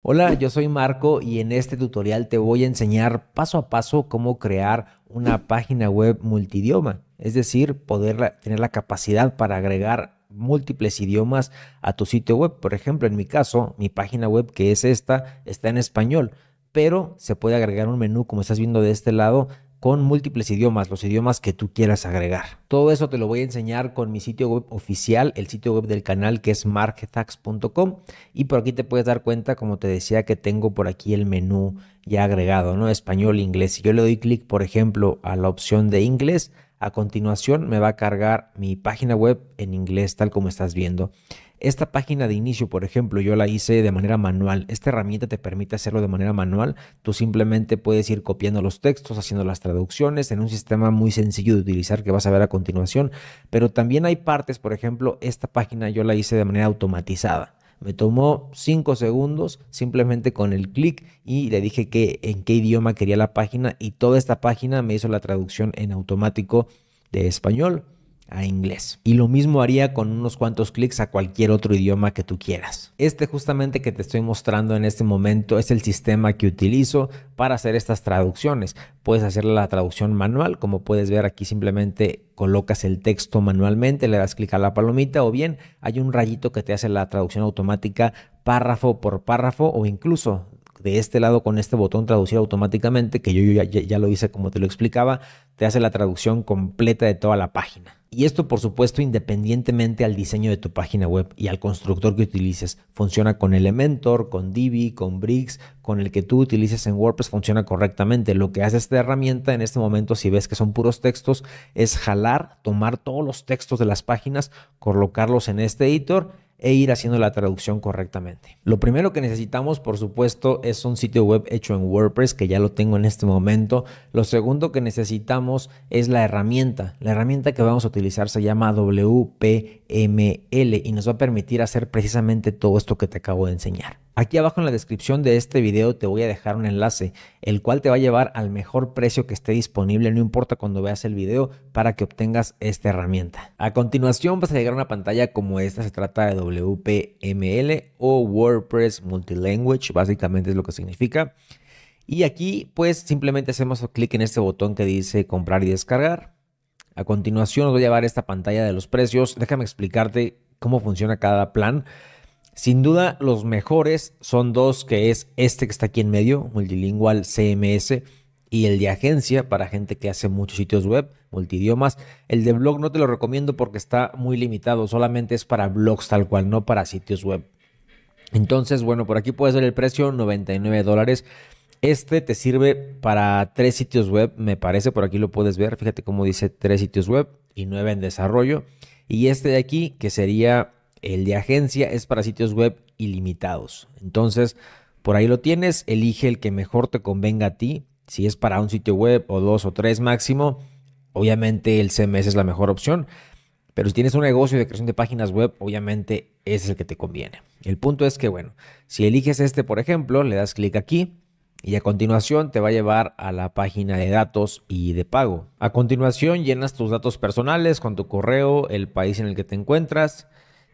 Hola, yo soy Marco y en este tutorial te voy a enseñar paso a paso cómo crear una página web multidioma, es decir, poder tener la capacidad para agregar múltiples idiomas a tu sitio web. Por ejemplo, en mi caso, mi página web que es esta está en español, pero se puede agregar un menú como estás viendo de este lado con múltiples idiomas, los idiomas que tú quieras agregar. Todo eso te lo voy a enseñar con mi sitio web oficial, el sitio web del canal que es marketax.com y por aquí te puedes dar cuenta, como te decía, que tengo por aquí el menú ya agregado, ¿no? Español, inglés. Si yo le doy clic, por ejemplo, a la opción de inglés, a continuación me va a cargar mi página web en inglés tal como estás viendo. Esta página de inicio, por ejemplo, yo la hice de manera manual. Esta herramienta te permite hacerlo de manera manual. Tú simplemente puedes ir copiando los textos, haciendo las traducciones en un sistema muy sencillo de utilizar que vas a ver a continuación. Pero también hay partes, por ejemplo, esta página yo la hice de manera automatizada. Me tomó 5 segundos simplemente con el clic y le dije que en qué idioma quería la página y toda esta página me hizo la traducción en automático de español a inglés. Y lo mismo haría con unos cuantos clics a cualquier otro idioma que tú quieras. Este justamente que te estoy mostrando en este momento es el sistema que utilizo para hacer estas traducciones. Puedes hacer la traducción manual, como puedes ver aquí simplemente colocas el texto manualmente, le das clic a la palomita o bien hay un rayito que te hace la traducción automática párrafo por párrafo o incluso de este lado con este botón traducir automáticamente, que yo, ya, ya, lo hice como te lo explicaba, te hace la traducción completa de toda la página. Y esto, por supuesto, independientemente al diseño de tu página web y al constructor que utilices. Funciona con Elementor, con Divi, con Bricks, con el que tú utilices en WordPress funciona correctamente. Lo que hace esta herramienta en este momento, si ves que son puros textos, es jalar, tomar todos los textos de las páginas, colocarlos en este editor e ir haciendo la traducción correctamente. Lo primero que necesitamos, por supuesto, es un sitio web hecho en WordPress, que ya lo tengo en este momento. Lo segundo que necesitamos es la herramienta. La herramienta que vamos a utilizar se llama WPML y nos va a permitir hacer precisamente todo esto que te acabo de enseñar. Aquí abajo en la descripción de este video te voy a dejar un enlace, el cual te va a llevar al mejor precio que esté disponible, no importa cuando veas el video, para que obtengas esta herramienta. A continuación vas a llegar a una pantalla como esta, se trata de WPML o WordPress Multilanguage, básicamente es lo que significa. Y aquí pues simplemente hacemos clic en este botón que dice comprar y descargar. A continuación os voy a llevar esta pantalla de los precios. Déjame explicarte cómo funciona cada plan. Sin duda, los mejores son dos, que es este que está aquí en medio, multilingual CMS, y el de agencia para gente que hace muchos sitios web, multidiomas. El de blog no te lo recomiendo porque está muy limitado, solamente es para blogs tal cual, no para sitios web. Entonces, bueno, por aquí puedes ver el precio, 99 dólares. Este te sirve para tres sitios web, me parece, por aquí lo puedes ver, fíjate cómo dice tres sitios web y nueve en desarrollo. Y este de aquí, que sería el de agencia es para sitios web ilimitados. Entonces, por ahí lo tienes, elige el que mejor te convenga a ti. Si es para un sitio web o dos o tres máximo, obviamente el CMS es la mejor opción. Pero si tienes un negocio de creación de páginas web, obviamente ese es el que te conviene. El punto es que, bueno, si eliges este, por ejemplo, le das clic aquí y a continuación te va a llevar a la página de datos y de pago. A continuación llenas tus datos personales con tu correo, el país en el que te encuentras,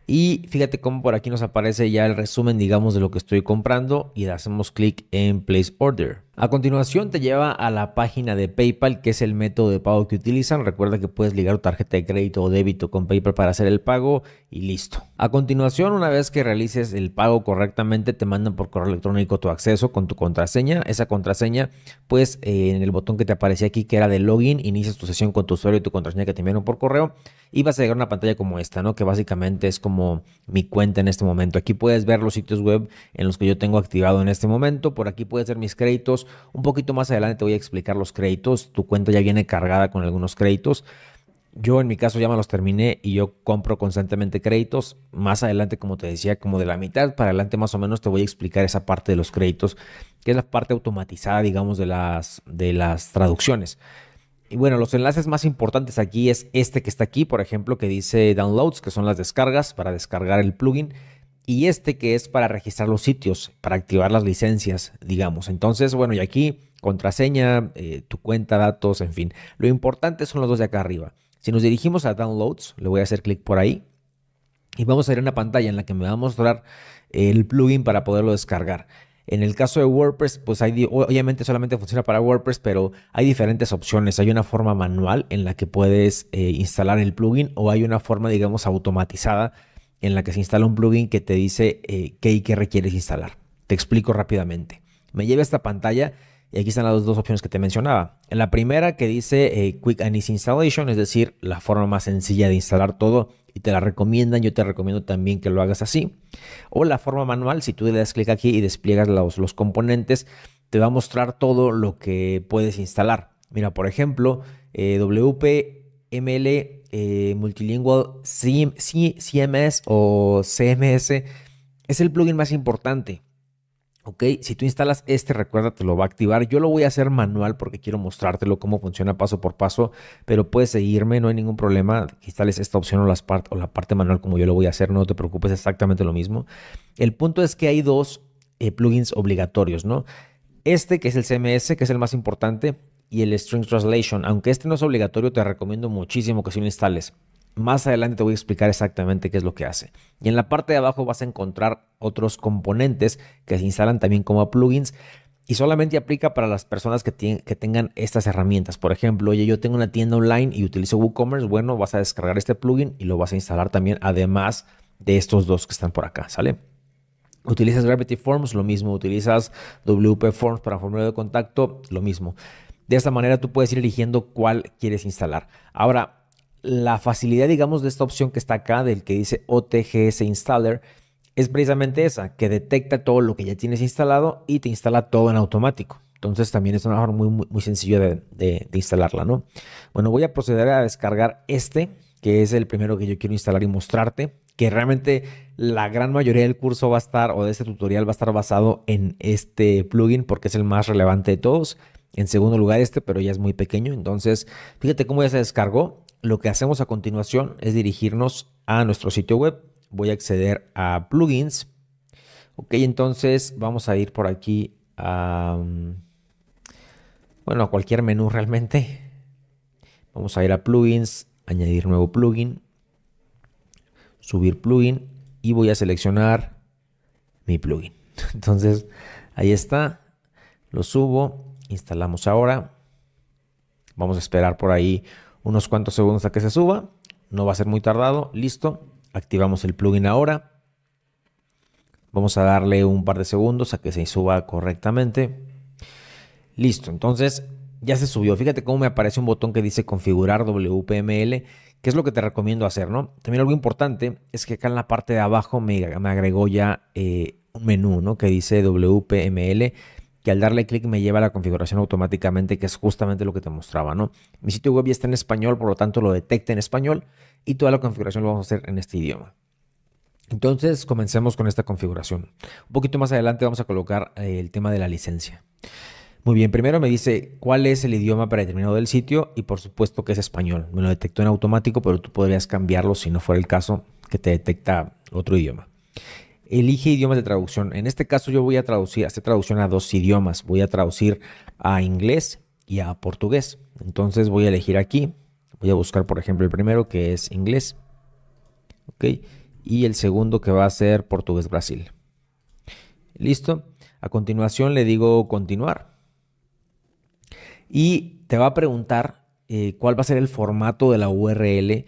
y fíjate cómo por aquí nos aparece ya el resumen, digamos, de lo que estoy comprando y le hacemos clic en Place Order. A continuación te lleva a la página de PayPal, que es el método de pago que utilizan. Recuerda que puedes ligar tu tarjeta de crédito o débito con PayPal para hacer el pago y listo. A continuación, una vez que realices el pago correctamente, te mandan por correo electrónico tu acceso con tu contraseña. Esa contraseña, pues eh, en el botón que te aparecía aquí, que era de login, inicias tu sesión con tu usuario y tu contraseña que te enviaron por correo y vas a llegar a una pantalla como esta, ¿no? Que básicamente es como mi cuenta en este momento. Aquí puedes ver los sitios web en los que yo tengo activado en este momento. Por aquí puedes ver mis créditos un poquito más adelante te voy a explicar los créditos. Tu cuenta ya viene cargada con algunos créditos. Yo en mi caso ya me los terminé y yo compro constantemente créditos. Más adelante, como te decía, como de la mitad para adelante más o menos te voy a explicar esa parte de los créditos, que es la parte automatizada, digamos, de las, de las traducciones. Y bueno, los enlaces más importantes aquí es este que está aquí, por ejemplo, que dice downloads, que son las descargas para descargar el plugin y este que es para registrar los sitios, para activar las licencias, digamos. Entonces, bueno, y aquí contraseña, eh, tu cuenta, datos, en fin. Lo importante son los dos de acá arriba. Si nos dirigimos a Downloads, le voy a hacer clic por ahí y vamos a ir a una pantalla en la que me va a mostrar el plugin para poderlo descargar. En el caso de WordPress, pues obviamente solamente funciona para WordPress, pero hay diferentes opciones. Hay una forma manual en la que puedes eh, instalar el plugin o hay una forma, digamos, automatizada en la que se instala un plugin que te dice eh, qué y qué requieres instalar. Te explico rápidamente. Me lleva a esta pantalla y aquí están las dos opciones que te mencionaba. En la primera que dice eh, Quick and Easy Installation, es decir, la forma más sencilla de instalar todo y te la recomiendan. Yo te recomiendo también que lo hagas así. O la forma manual, si tú le das clic aquí y despliegas los, componentes, te va a mostrar todo lo que puedes instalar. Mira, por ejemplo, eh, WP ML eh, CMS o CMS es el plugin más importante. Ok, si tú instalas este, recuérdate, te lo va a activar. Yo lo voy a hacer manual porque quiero mostrártelo cómo funciona paso por paso, pero puedes seguirme, no hay ningún problema. instales esta opción o, o la parte manual como yo lo voy a hacer, no te preocupes, exactamente lo mismo. El punto es que hay dos eh, plugins obligatorios, ¿no? Este, que es el CMS, que es el más importante, y el String Translation. Aunque este no es obligatorio, te recomiendo muchísimo que si lo instales. Más adelante te voy a explicar exactamente qué es lo que hace. Y en la parte de abajo vas a encontrar otros componentes que se instalan también como plugins y solamente aplica para las personas que, que tengan estas herramientas. Por ejemplo, oye, yo tengo una tienda online y utilizo WooCommerce. Bueno, vas a descargar este plugin y lo vas a instalar también, además de estos dos que están por acá, ¿sale? Utilizas Gravity Forms, lo mismo. Utilizas WP Forms para formulario de contacto, lo mismo. De esta manera tú puedes ir eligiendo cuál quieres instalar. Ahora, la facilidad, digamos, de esta opción que está acá, del que dice OTGS Installer, es precisamente esa, que detecta todo lo que ya tienes instalado y te instala todo en automático. Entonces también es una forma muy, muy, sencilla de, de, instalarla, ¿no? Bueno, voy a proceder a descargar este, que es el primero que yo quiero instalar y mostrarte, que realmente la gran mayoría del curso va a estar, o de este tutorial va a estar basado en este plugin, porque es el más relevante de todos. En segundo lugar este, pero ya es muy pequeño. Entonces, fíjate cómo ya se descargó. Lo que hacemos a continuación es dirigirnos a nuestro sitio web. Voy a acceder a plugins. Ok, entonces vamos a ir por aquí a... Mm, bueno, a cualquier menú realmente. Vamos a ir a plugins, añadir nuevo plugin, subir plugin y voy a seleccionar mi plugin. Entonces, ahí está. Lo subo Instalamos ahora. Vamos a esperar por ahí unos cuantos segundos a que se suba. No va a ser muy tardado. Listo. Activamos el plugin ahora. Vamos a darle un par de segundos a que se suba correctamente. Listo, entonces ya se subió. Fíjate cómo me aparece un botón que dice configurar WPML, ¿Qué es lo que te recomiendo hacer, ¿no? También algo importante es que acá en la parte de abajo me, agregó ya eh, un menú, ¿no? Que dice WPML que al darle clic me lleva a la configuración automáticamente, que es justamente lo que te mostraba, ¿no? Mi sitio web ya está en español, por lo tanto lo detecta en español y toda la configuración lo vamos a hacer en este idioma. Entonces, comencemos con esta configuración. Un poquito más adelante vamos a colocar eh, el tema de la licencia. Muy bien, primero me dice cuál es el idioma predeterminado del sitio y por supuesto que es español. Me lo detectó en automático, pero tú podrías cambiarlo si no fuera el caso que te detecta otro idioma elige idiomas de traducción. En este caso yo voy a traducir, hacer traducción a dos idiomas. Voy a traducir a inglés y a portugués. Entonces voy a elegir aquí. Voy a buscar, por ejemplo, el primero que es inglés. Y el segundo que va a ser portugués Brasil. Listo. A continuación le digo continuar. Y te va a preguntar eh, cuál va a ser el formato de la URL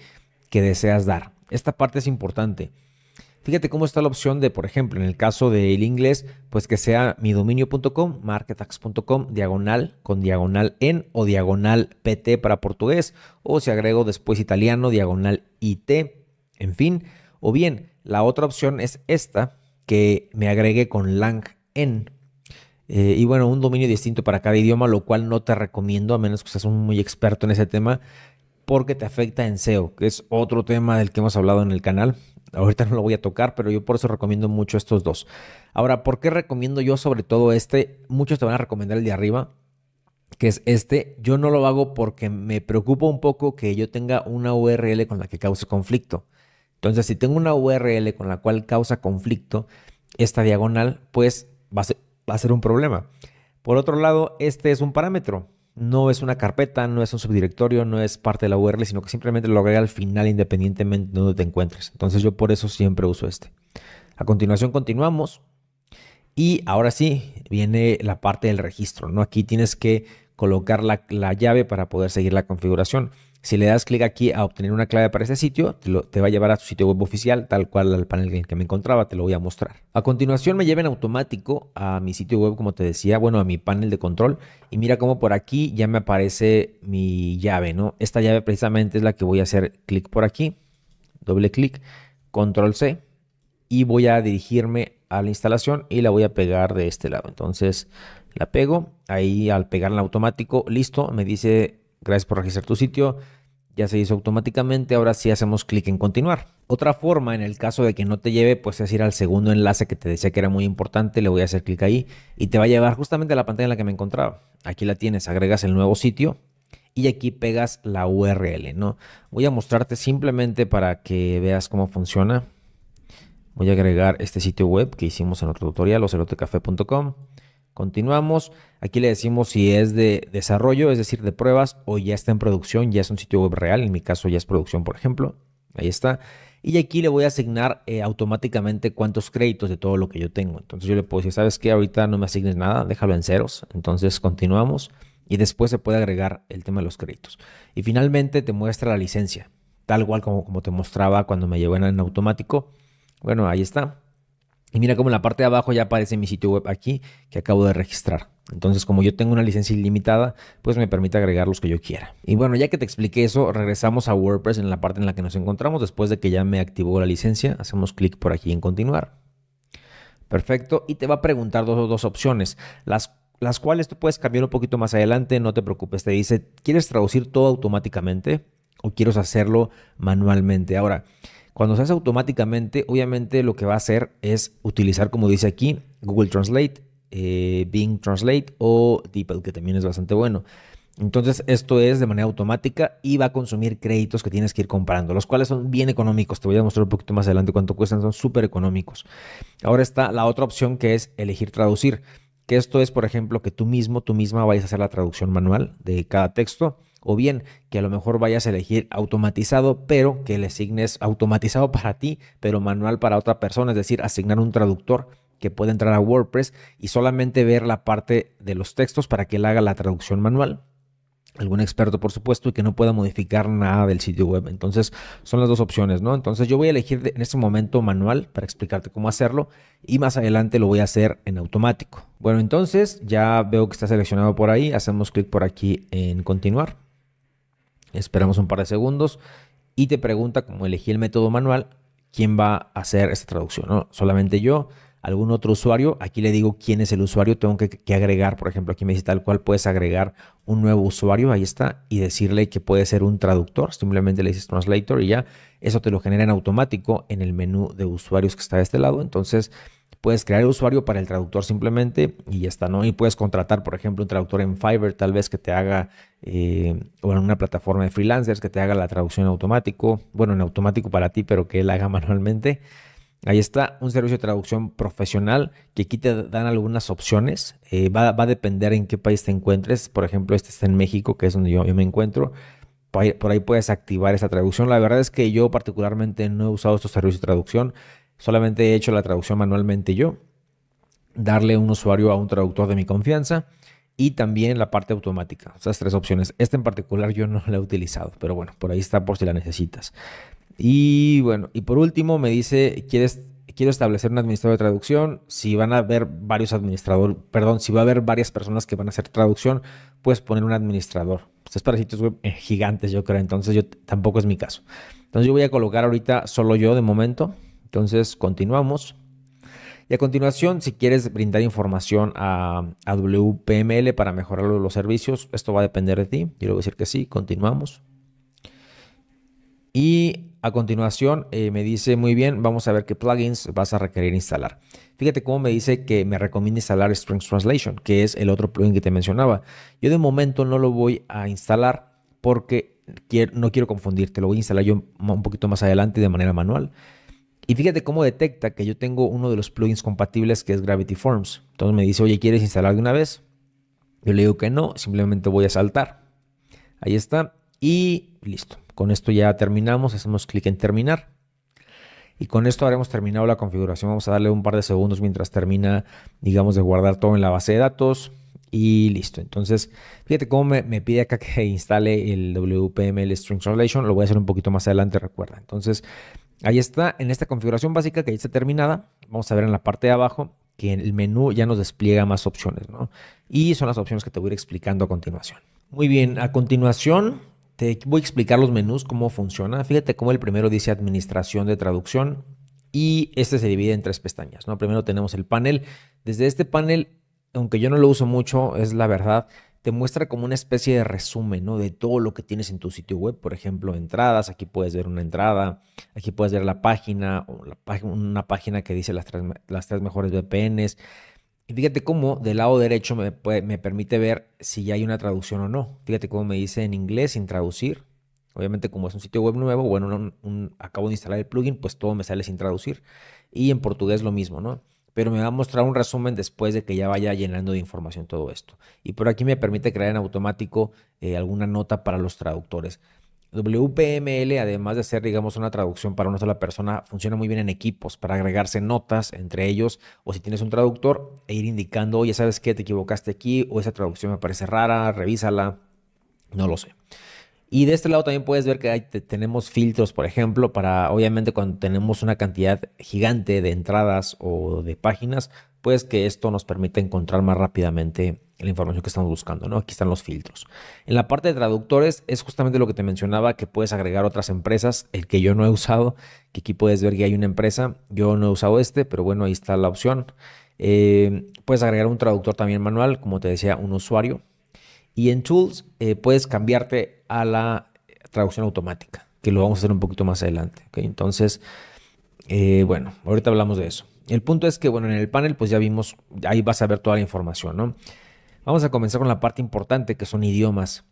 que deseas dar. Esta parte es importante Fíjate cómo está la opción de, por ejemplo, en el caso del inglés, pues que sea mi dominio.com, marketax.com, diagonal con diagonal en o diagonal PT para portugués, o si agrego después italiano, diagonal IT, en fin. O bien, la otra opción es esta, que me agregue con lang en. Eh, y bueno, un dominio distinto para cada idioma, lo cual no te recomiendo, a menos que seas un muy experto en ese tema, porque te afecta en SEO, que es otro tema del que hemos hablado en el canal. Ahorita no lo voy a tocar, pero yo por eso recomiendo mucho estos dos. Ahora, ¿por qué recomiendo yo sobre todo este? Muchos te van a recomendar el de arriba, que es este. Yo no lo hago porque me preocupa un poco que yo tenga una URL con la que cause conflicto. Entonces, si tengo una URL con la cual causa conflicto, esta diagonal, pues va a ser, va a ser un problema. Por otro lado, este es un parámetro no es una carpeta, no es un subdirectorio, no es parte de la URL, sino que simplemente lo agrega al final independientemente de donde te encuentres. Entonces yo por eso siempre uso este. A continuación continuamos y ahora sí viene la parte del registro, ¿no? Aquí tienes que colocar la llave para poder seguir la configuración. Si le das clic aquí a obtener una clave para ese sitio, te, va a llevar a su sitio web oficial, tal cual al panel en que me encontraba, te lo voy a mostrar. A continuación me lleva en automático a mi sitio web, como te decía, bueno, a mi panel de control. Y mira cómo por aquí ya me aparece mi llave, ¿no? Esta llave precisamente es la que voy a hacer clic por aquí, doble clic, control C, y voy a dirigirme a la instalación y la voy a pegar de este lado. Entonces la pego, ahí al pegarla automático, listo, me dice Gracias por registrar tu sitio. Ya se hizo automáticamente, ahora sí hacemos clic en continuar. Otra forma, en el caso de que no te lleve, pues es ir al segundo enlace que te decía que era muy importante, le voy a hacer clic ahí y te va a llevar justamente a la pantalla en la que me encontraba. Aquí la tienes, agregas el nuevo sitio y aquí pegas la URL, ¿no? Voy a mostrarte simplemente para que veas cómo funciona. Voy a agregar este sitio web que hicimos en otro tutorial, ocelotecafé.com. Continuamos. Aquí le decimos si es de desarrollo, es decir, de pruebas, o ya está en producción, ya es un sitio web real. En mi caso ya es producción, por ejemplo. Ahí está. Y aquí le voy a asignar eh, automáticamente cuántos créditos de todo lo que yo tengo. Entonces yo le puedo decir, ¿sabes que Ahorita no me asignes nada, déjalo en ceros. Entonces continuamos y después se puede agregar el tema de los créditos. Y finalmente te muestra la licencia, tal cual como, como te mostraba cuando me llevan en automático. Bueno, ahí está. Y mira cómo en la parte de abajo ya aparece mi sitio web aquí que acabo de registrar. Entonces, como yo tengo una licencia ilimitada, pues me permite agregar los que yo quiera. Y bueno, ya que te expliqué eso, regresamos a WordPress en la parte en la que nos encontramos después de que ya me activó la licencia. Hacemos clic por aquí en continuar. Perfecto. Y te va a preguntar dos, dos opciones, las, las cuales tú puedes cambiar un poquito más adelante, no te preocupes. Te dice, ¿quieres traducir todo automáticamente o quieres hacerlo manualmente? Ahora, cuando se hace automáticamente, obviamente lo que va a hacer es utilizar, como dice aquí, Google Translate, eh, Bing Translate o DeepL, que también es bastante bueno. Entonces, esto es de manera automática y va a consumir créditos que tienes que ir comprando, los cuales son bien económicos. Te voy a mostrar un poquito más adelante cuánto cuestan, son súper económicos. Ahora está la otra opción que es elegir traducir, que esto es, por ejemplo, que tú mismo, tú misma vayas a hacer la traducción manual de cada texto o bien que a lo mejor vayas a elegir automatizado, pero que le asignes automatizado para ti, pero manual para otra persona, es decir, asignar un traductor que pueda entrar a WordPress y solamente ver la parte de los textos para que él haga la traducción manual. Algún experto, por supuesto, y que no pueda modificar nada del sitio web. Entonces, son las dos opciones, ¿no? Entonces, yo voy a elegir en este momento manual para explicarte cómo hacerlo y más adelante lo voy a hacer en automático. Bueno, entonces ya veo que está seleccionado por ahí. Hacemos clic por aquí en continuar esperamos un par de segundos y te pregunta, como elegí el método manual, quién va a hacer esta traducción, ¿no? Solamente yo, algún otro usuario, aquí le digo quién es el usuario, tengo que, que, agregar, por ejemplo, aquí me dice tal cual, puedes agregar un nuevo usuario, ahí está, y decirle que puede ser un traductor, simplemente le dices translator y ya, eso te lo genera en automático en el menú de usuarios que está de este lado, entonces puedes crear el usuario para el traductor simplemente y ya está, ¿no? Y puedes contratar, por ejemplo, un traductor en Fiverr, tal vez que te haga eh, o en una plataforma de freelancers que te haga la traducción automático, bueno, en automático para ti, pero que él haga manualmente. Ahí está un servicio de traducción profesional que aquí te dan algunas opciones. Eh, va, va, a depender en qué país te encuentres. Por ejemplo, este está en México, que es donde yo, me encuentro. por ahí, puedes activar esa traducción. La verdad es que yo particularmente no he usado estos servicios de traducción. Solamente he hecho la traducción manualmente yo. Darle un usuario a un traductor de mi confianza y también la parte automática. Esas tres opciones. Esta en particular yo no la he utilizado, pero bueno, por ahí está por si la necesitas. Y bueno, y por último me dice, ¿quieres, quiero establecer un administrador de traducción. Si van a haber varios administradores, perdón, si va a haber varias personas que van a hacer traducción, puedes poner un administrador. Pues es para sitios web eh, gigantes, yo creo. Entonces, yo tampoco es mi caso. Entonces, yo voy a colocar ahorita solo yo de momento. Entonces, continuamos. Y a continuación, si quieres brindar información a, WPML para mejorar los servicios, esto va a depender de ti. Yo le voy a decir que sí, continuamos. Y a continuación eh, me dice, muy bien, vamos a ver qué plugins vas a requerir instalar. Fíjate cómo me dice que me recomienda instalar Strings Translation, que es el otro plugin que te mencionaba. Yo de momento no lo voy a instalar porque no quiero confundirte. Lo voy a instalar yo un poquito más adelante de manera manual. Y fíjate cómo detecta que yo tengo uno de los plugins compatibles que es Gravity Forms. Entonces me dice, oye, ¿quieres instalar de una vez? Yo le digo que no, simplemente voy a saltar. Ahí está. Y listo. Con esto ya terminamos. Hacemos clic en terminar. Y con esto habremos terminado la configuración. Vamos a darle un par de segundos mientras termina, digamos, de guardar todo en la base de datos. Y listo. Entonces, fíjate cómo me, pide acá que instale el WPML String Translation. Lo voy a hacer un poquito más adelante, recuerda. Entonces, Ahí está, en esta configuración básica que ya está terminada, vamos a ver en la parte de abajo que el menú ya nos despliega más opciones, ¿no? Y son las opciones que te voy a ir explicando a continuación. Muy bien, a continuación te voy a explicar los menús, cómo funciona. Fíjate cómo el primero dice administración de traducción y este se divide en tres pestañas, ¿no? Primero tenemos el panel. Desde este panel, aunque yo no lo uso mucho, es la verdad, te muestra como una especie de resumen, ¿no? De todo lo que tienes en tu sitio web, por ejemplo, entradas, aquí puedes ver una entrada, aquí puedes ver la página, una página que dice las tres, mejores VPNs. Y fíjate cómo del lado derecho me, permite ver si ya hay una traducción o no. Fíjate cómo me dice en inglés sin traducir. Obviamente como es un sitio web nuevo, bueno, acabo de instalar el plugin, pues todo me sale sin traducir. Y en portugués lo mismo, ¿no? pero me va a mostrar un resumen después de que ya vaya llenando de información todo esto. Y por aquí me permite crear en automático eh, alguna nota para los traductores. WPML, además de ser, digamos, una traducción para una sola persona, funciona muy bien en equipos para agregarse notas entre ellos o si tienes un traductor e ir indicando, oye, ¿sabes qué? Te equivocaste aquí o esa traducción me parece rara, revísala, no lo sé. Y de este lado también puedes ver que tenemos filtros, por ejemplo, para obviamente cuando tenemos una cantidad gigante de entradas o de páginas, pues que esto nos permite encontrar más rápidamente la información que estamos buscando, ¿no? Aquí están los filtros. En la parte de traductores es justamente lo que te mencionaba, que puedes agregar otras empresas, el que yo no he usado, que aquí puedes ver que hay una empresa, yo no he usado este, pero bueno, ahí está la opción. Eh, puedes agregar un traductor también manual, como te decía, un usuario. Y en Tools eh, puedes cambiarte a la traducción automática, que lo vamos a hacer un poquito más adelante. Entonces, eh, bueno, ahorita hablamos de eso. El punto es que, bueno, en el panel pues ya vimos, ahí vas a ver toda la información, ¿no? Vamos a comenzar con la parte importante que son idiomas.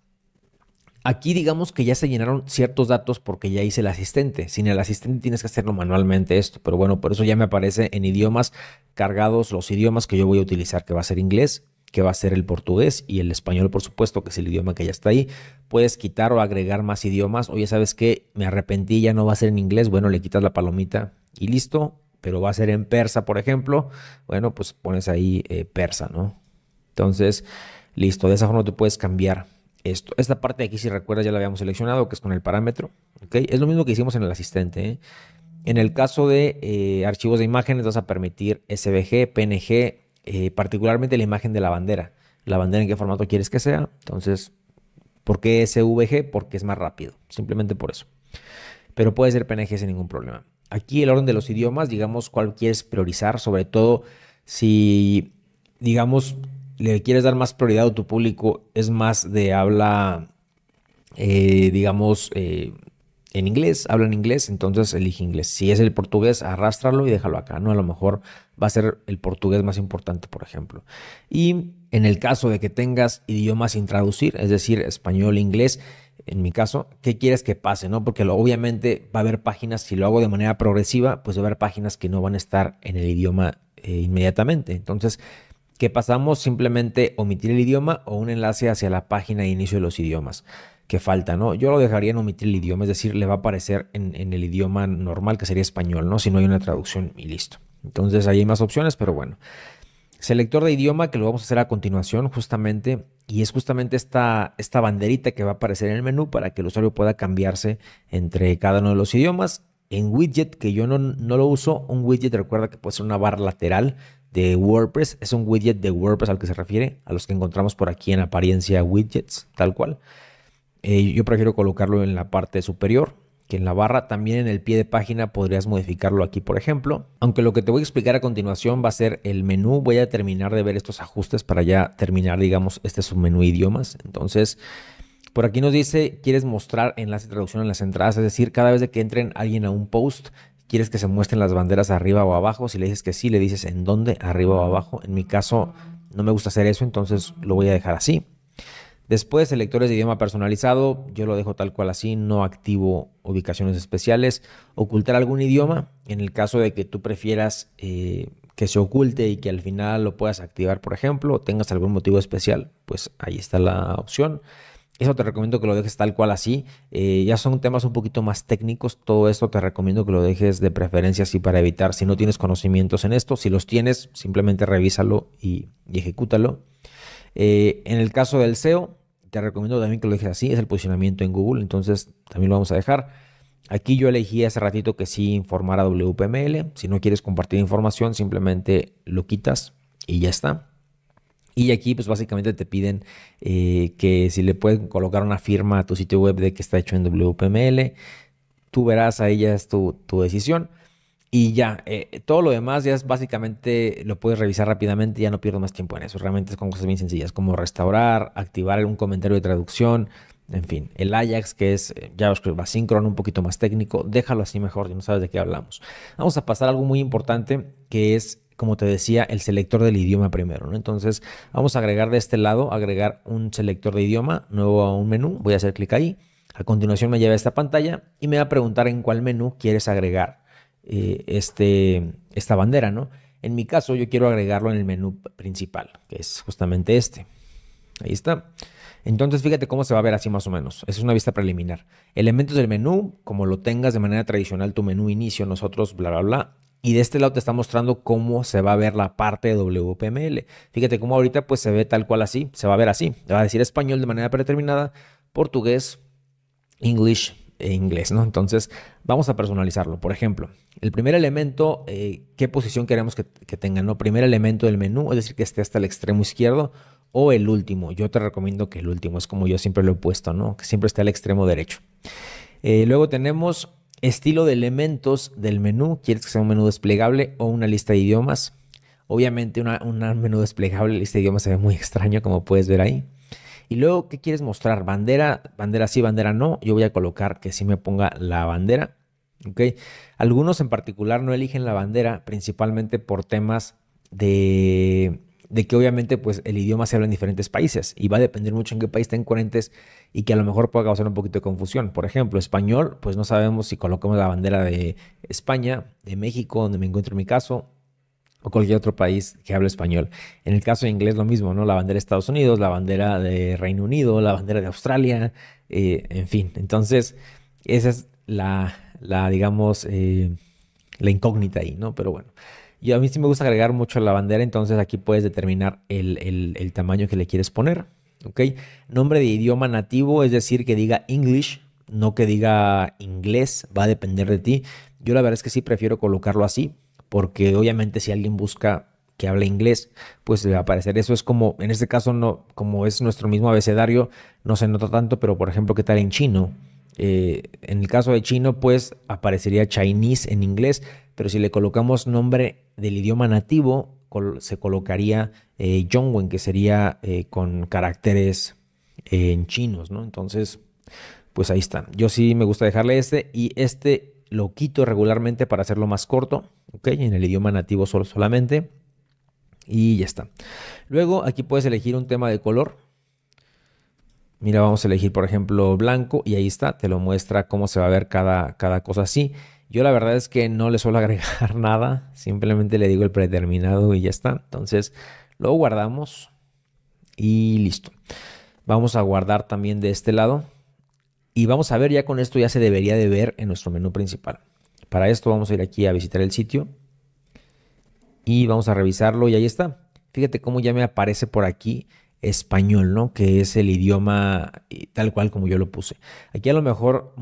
Aquí digamos que ya se llenaron ciertos datos porque ya hice el asistente. Sin el asistente tienes que hacerlo manualmente esto, pero bueno, por eso ya me aparece en idiomas cargados los idiomas que yo voy a utilizar, que va a ser inglés, que va a ser el portugués y el español, por supuesto, que es el idioma que ya está ahí. Puedes quitar o agregar más idiomas. Oye, ¿sabes que Me arrepentí, ya no va a ser en inglés. Bueno, le quitas la palomita y listo. Pero va a ser en persa, por ejemplo. Bueno, pues pones ahí eh, persa, ¿no? Entonces, listo. De esa forma tú puedes cambiar esto. Esta parte de aquí, si recuerdas, ya la habíamos seleccionado, que es con el parámetro. Es lo mismo que hicimos en el asistente. ¿eh? En el caso de eh, archivos de imágenes, vas a permitir SVG, PNG, eh, particularmente la imagen de la bandera. La bandera en qué formato quieres que sea. Entonces, ¿por qué SVG? Porque es más rápido, simplemente por eso. Pero puede ser PNG sin ningún problema. Aquí el orden de los idiomas, digamos cuál quieres priorizar, sobre todo si, digamos, le quieres dar más prioridad a tu público, es más de habla, eh, digamos, eh, en inglés, habla en inglés, entonces elige inglés. Si es el portugués, arrástralo y déjalo acá, ¿no? A lo mejor va a ser el portugués más importante, por ejemplo. Y en el caso de que tengas idiomas sin traducir, es decir, español, inglés, en mi caso, ¿qué quieres que pase? ¿no? Porque obviamente va a haber páginas, si lo hago de manera progresiva, pues va a haber páginas que no van a estar en el idioma eh, inmediatamente. Entonces, ¿qué pasamos? Simplemente omitir el idioma o un enlace hacia la página de inicio de los idiomas que falta, ¿no? Yo lo dejaría en omitir el idioma, es decir, le va a aparecer en, en el idioma normal, que sería español, ¿no? Si no hay una traducción y listo. Entonces ahí hay más opciones, pero bueno. Selector de idioma que lo vamos a hacer a continuación justamente y es justamente esta, esta banderita que va a aparecer en el menú para que el usuario pueda cambiarse entre cada uno de los idiomas. En widget, que yo no, no lo uso, un widget recuerda que puede ser una barra lateral de WordPress. Es un widget de WordPress al que se refiere, a los que encontramos por aquí en apariencia widgets, tal cual. Eh, yo prefiero colocarlo en la parte superior, que en la barra también en el pie de página podrías modificarlo aquí por ejemplo. Aunque lo que te voy a explicar a continuación va a ser el menú, voy a terminar de ver estos ajustes para ya terminar digamos este submenú idiomas. Entonces por aquí nos dice quieres mostrar enlace de traducción en las entradas, es decir cada vez que entren alguien a un post quieres que se muestren las banderas arriba o abajo, si le dices que sí le dices en dónde, arriba o abajo. En mi caso no me gusta hacer eso entonces lo voy a dejar así. Después, electores de idioma personalizado, yo lo dejo tal cual así, no activo ubicaciones especiales. Ocultar algún idioma, en el caso de que tú prefieras eh, que se oculte y que al final lo puedas activar, por ejemplo, o tengas algún motivo especial, pues ahí está la opción. Eso te recomiendo que lo dejes tal cual así. Eh, ya son temas un poquito más técnicos. Todo esto te recomiendo que lo dejes de preferencia así para evitar si no tienes conocimientos en esto. Si los tienes, simplemente revísalo y, y ejecútalo. Eh, en el caso del SEO, te recomiendo también que lo dejes así, es el posicionamiento en Google, entonces también lo vamos a dejar. Aquí yo elegí hace ratito que sí informar WPML. Si no quieres compartir información, simplemente lo quitas y ya está. Y aquí pues básicamente te piden eh, que si le pueden colocar una firma a tu sitio web de que está hecho en WPML, tú verás ahí ya es tu decisión. Y ya, eh, todo lo demás ya es básicamente, lo puedes revisar rápidamente, ya no pierdo más tiempo en eso. Realmente es con cosas bien sencillas, como restaurar, activar un comentario de traducción, en fin. El Ajax, que es eh, JavaScript asíncrono, un poquito más técnico, déjalo así mejor, ya no sabes de qué hablamos. Vamos a pasar a algo muy importante, que es como te decía, el selector del idioma primero. ¿no? Entonces, vamos a agregar de este lado, agregar un selector de idioma nuevo a un menú. Voy a hacer clic ahí. A continuación me lleva a esta pantalla y me va a preguntar en cuál menú quieres agregar eh, este, esta bandera, ¿no? En mi caso, yo quiero agregarlo en el menú principal, que es justamente este. Ahí está. Entonces, fíjate cómo se va a ver así más o menos. Es una vista preliminar. Elementos del menú, como lo tengas de manera tradicional, tu menú inicio, nosotros, bla, bla, bla. Y de este lado te está mostrando cómo se va a ver la parte de WPML. Fíjate cómo ahorita pues se ve tal cual así, se va a ver así. Te va a decir español de manera predeterminada, portugués, English, e inglés, ¿no? Entonces, vamos a personalizarlo. Por ejemplo, el primer elemento, eh, ¿qué posición queremos que, tenga? Primer elemento del menú, es decir, que esté hasta el extremo izquierdo o el último. Yo te recomiendo que el último, es como yo siempre lo he puesto, ¿no? Que siempre esté al extremo derecho. Eh, luego tenemos estilo de elementos del menú. ¿Quieres que sea un menú desplegable o una lista de idiomas? Obviamente, un menú desplegable, lista de idiomas se ve muy extraño, como puedes ver ahí. Y luego, ¿qué quieres mostrar? ¿Bandera? ¿Bandera sí, bandera no? Yo voy a colocar que sí me ponga la bandera. ¿okay? Algunos en particular no eligen la bandera principalmente por temas de, de que obviamente pues, el idioma se habla en diferentes países y va a depender mucho en qué país estén coherentes y que a lo mejor pueda causar un poquito de confusión. Por ejemplo, español, pues no sabemos si colocamos la bandera de España, de México, donde me encuentro en mi caso, o cualquier otro país que hable español. En el caso de inglés lo mismo, ¿no? La bandera de Estados Unidos, la bandera de Reino Unido, la bandera de Australia, eh, en fin. Entonces, esa es la, digamos, eh, la incógnita ahí, ¿no? Pero bueno, yo a mí sí me gusta agregar mucho la bandera, entonces aquí puedes determinar el, el tamaño que le quieres poner, ¿ok? Nombre de idioma nativo, es decir, que diga English, no que diga inglés, va a depender de ti. Yo la verdad es que sí prefiero colocarlo así, porque obviamente si alguien busca que hable inglés, pues le va a aparecer. Eso es como, en este caso, no, como es nuestro mismo abecedario, no se nota tanto, pero por ejemplo, ¿qué tal en chino? Eh, en el caso de chino, pues aparecería Chinese en inglés, pero si le colocamos nombre del idioma nativo, se colocaría eh, Yongwen, que sería eh, con caracteres eh, en chinos, ¿no? Entonces, pues ahí está. Yo sí me gusta dejarle este y este lo quito regularmente para hacerlo más corto en el idioma nativo solamente. Y ya está. Luego aquí puedes elegir un tema de color. Mira, vamos a elegir por ejemplo blanco y ahí está, te lo muestra cómo se va a ver cada, cada cosa así. Yo la verdad es que no le suelo agregar nada, simplemente le digo el predeterminado y ya está. Entonces lo guardamos y listo. Vamos a guardar también de este lado y vamos a ver ya con esto ya se debería de ver en nuestro menú principal. Para esto vamos a ir aquí a visitar el sitio y vamos a revisarlo y ahí está. Fíjate cómo ya me aparece por aquí español, ¿no? Que es el idioma eh, tal cual como yo lo puse. Aquí a lo mejor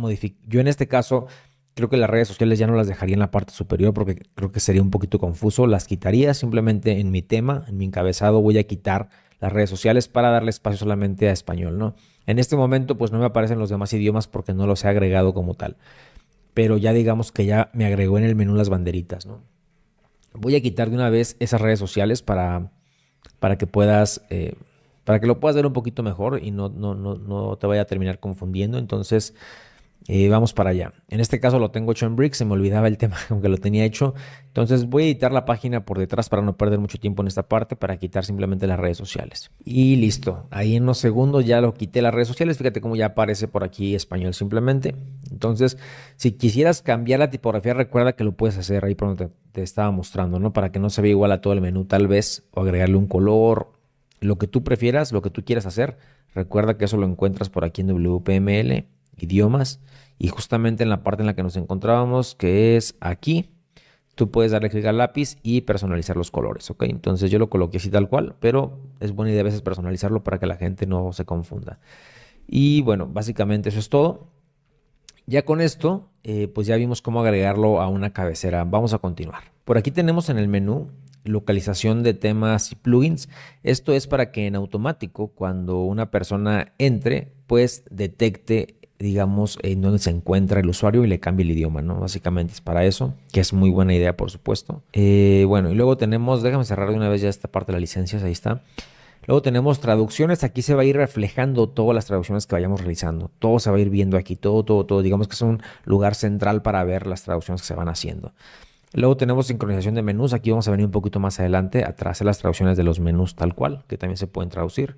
Yo en este caso creo que las redes sociales ya no las dejaría en la parte superior porque creo que sería un poquito confuso. Las quitaría simplemente en mi tema, en mi encabezado voy a quitar las redes sociales para darle espacio solamente a español, ¿no? En este momento pues no me aparecen los demás idiomas porque no los he agregado como tal pero ya digamos que ya me agregó en el menú las banderitas, ¿no? Voy a quitar de una vez esas redes sociales para, para que puedas, eh, para que lo puedas ver un poquito mejor y no, no, no, no te vaya a terminar confundiendo. Entonces, eh, vamos para allá. En este caso lo tengo hecho en Brick, se me olvidaba el tema aunque lo tenía hecho. Entonces voy a editar la página por detrás para no perder mucho tiempo en esta parte, para quitar simplemente las redes sociales. Y listo, ahí en unos segundos ya lo quité las redes sociales, fíjate cómo ya aparece por aquí español simplemente. Entonces, si quisieras cambiar la tipografía, recuerda que lo puedes hacer ahí por donde te estaba mostrando, ¿no? Para que no se vea igual a todo el menú tal vez, o agregarle un color, lo que tú prefieras, lo que tú quieras hacer. Recuerda que eso lo encuentras por aquí en WPML idiomas. Y justamente en la parte en la que nos encontrábamos, que es aquí, tú puedes darle clic al lápiz y personalizar los colores, ¿ok? Entonces yo lo coloqué así tal cual, pero es buena idea a veces personalizarlo para que la gente no se confunda. Y bueno, básicamente eso es todo. Ya con esto, eh, pues ya vimos cómo agregarlo a una cabecera. Vamos a continuar. Por aquí tenemos en el menú localización de temas y plugins. Esto es para que en automático, cuando una persona entre, pues detecte digamos, en donde se encuentra el usuario y le cambia el idioma, ¿no? Básicamente es para eso, que es muy buena idea, por supuesto. Eh, bueno, y luego tenemos, déjame cerrar de una vez ya esta parte de las licencias, ahí está. Luego tenemos traducciones, aquí se va a ir reflejando todas las traducciones que vayamos realizando, todo se va a ir viendo aquí, todo, todo, todo, digamos que es un lugar central para ver las traducciones que se van haciendo. Luego tenemos sincronización de menús, aquí vamos a venir un poquito más adelante atrás de las traducciones de los menús tal cual, que también se pueden traducir.